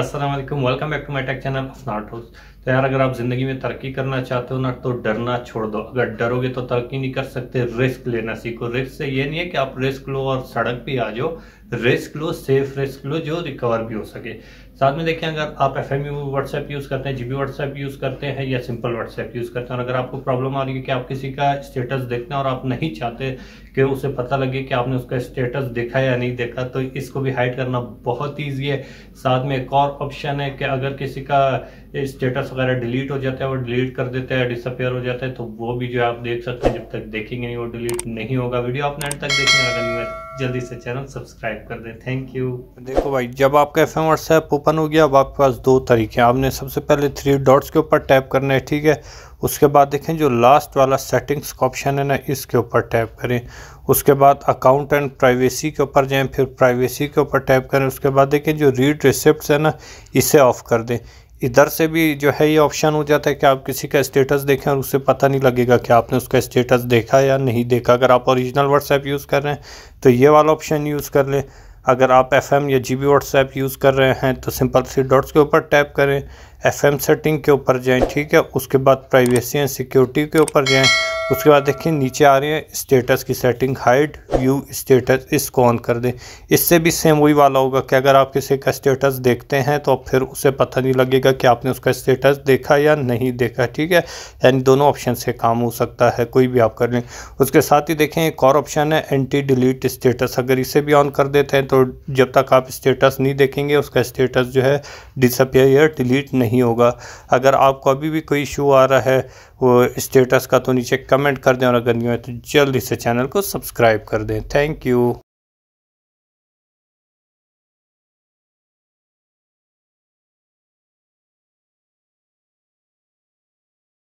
Aslam welcome back to my tech channel smart house तो यार अगर आप ज़िंदगी में तरक्की करना चाहते हो ना तो डरना छोड़ दो अगर डरोगे तो तरक्की नहीं कर सकते रिस्क लेना सीखो रिस्क से ये नहीं है कि आप रिस्क लो और सड़क पे आ जाओ रिस्क लो सेफ रिस्क लो जो रिकवर भी हो सके साथ में देखें अगर आप F M U WhatsApp use करते हैं जी बी व्हाट्सएप यूज़ करते हैं या सिंपल व्हाट्सएप यूज़ करते हैं और अगर आपको प्रॉब्लम आ रही है कि आप किसी का स्टेटस देखते हैं और आप नहीं चाहते कि उसे पता लगे कि आपने उसका स्टेटस देखा या नहीं देखा तो इसको भी हाइड करना बहुत ईजी है साथ में एक और ऑप्शन है कि अगर किसी का स्टेटस वगैरह डिलीट हो जाता है वो डिलीट कर देते हैं डिसअपेयर हो जाता है तो वो भी जो है आप देख सकते हैं जब तक देखेंगे नहीं वो डिलीट नहीं होगा वीडियो आपने एंड तक देखने वाला जल्दी से चैनल सब्सक्राइब कर दें थैंक यू देखो भाई जब आपका एफ एम व्हाट्सएप ओपन हो गया अब आपके पास दो तरीके हैं आपने सबसे पहले थ्री डॉट्स के ऊपर टैप करना है ठीक है उसके बाद देखें जो लास्ट वाला सेटिंग्स का ऑप्शन है ना इसके ऊपर टैप करें उसके बाद अकाउंट एंड प्राइवेसी के ऊपर जाएं फिर प्राइवेसी के ऊपर टैप करें उसके बाद देखें जो रीड रिसिप्ट है ना इसे ऑफ़ कर दें इधर से भी जो है ये ऑप्शन हो जाता है कि आप किसी का स्टेटस देखें और उससे पता नहीं लगेगा कि आपने उसका स्टेटस देखा या नहीं देखा अगर आप ओरिजिनल व्हाट्सएप यूज़ कर रहे हैं तो ये वाला ऑप्शन यूज़ कर लें अगर आप एफ या जी बी व्हाट्सएप यूज़ कर रहे हैं तो सिंपल सी डॉट्स के ऊपर टैप करें एफ सेटिंग के ऊपर जाएँ ठीक है उसके बाद प्राइवेसी एंड सिक्योरिटी के ऊपर जाएँ उसके बाद देखें नीचे आ रहे हैं स्टेटस की सेटिंग हाइड व्यू स्टेटस इसको ऑन कर दें इससे भी सेम वही वाला होगा कि अगर आप किसी का स्टेटस देखते हैं तो फिर उसे पता नहीं लगेगा कि आपने उसका स्टेटस देखा या नहीं देखा ठीक है यानी दोनों ऑप्शन से काम हो सकता है कोई भी आप कर लें उसके साथ ही देखें एक और ऑप्शन है एंटी डिलीट स्टेटस अगर इसे भी ऑन कर देते हैं तो जब तक आप स्टेटस नहीं देखेंगे उसका स्टेटस जो है डिसअपेयर या डिलीट नहीं होगा अगर आपको अभी भी कोई इशू आ रहा है वो स्टेटस का तो नीचे कम कमेंट कर दें और अगर नहीं है तो जल्दी से चैनल को सब्सक्राइब कर दें थैंक यू